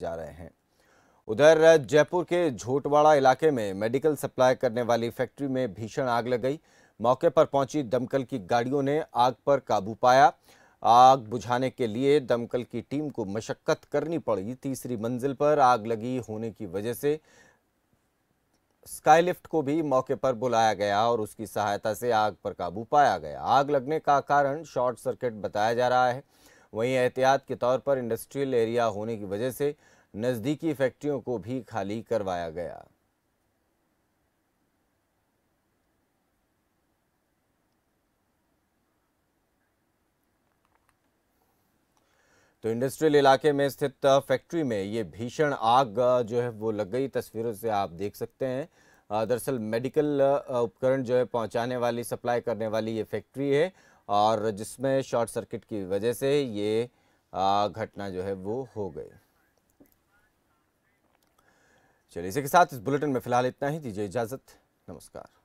जा रहे हैं उधर जयपुर के झोटवाड़ा इलाके में मेडिकल सप्लाई करने वाली फैक्ट्री में भीषण आग लग गई मौके पर पहुंची दमकल की गाड़ियों ने आग पर काबू पाया आग बुझाने के लिए दमकल की टीम को मशक्कत करनी पड़ी तीसरी मंजिल पर आग लगी होने की वजह से स्काईलिफ्ट को भी मौके पर बुलाया गया और उसकी सहायता से आग पर काबू पाया गया आग लगने का कारण शॉर्ट सर्किट बताया जा रहा है वहीं एहतियात के तौर पर इंडस्ट्रियल एरिया होने की वजह से नज़दीकी फैक्ट्रियों को भी खाली करवाया गया तो इंडस्ट्रियल इलाके में स्थित फैक्ट्री में ये भीषण आग जो है वो लग गई तस्वीरों से आप देख सकते हैं दरअसल मेडिकल उपकरण जो है पहुंचाने वाली सप्लाई करने वाली ये फैक्ट्री है और जिसमें शॉर्ट सर्किट की वजह से ये घटना जो है वो हो गई चलिए इसी के साथ इस बुलेटिन में फिलहाल इतना ही दीजिए इजाज़त नमस्कार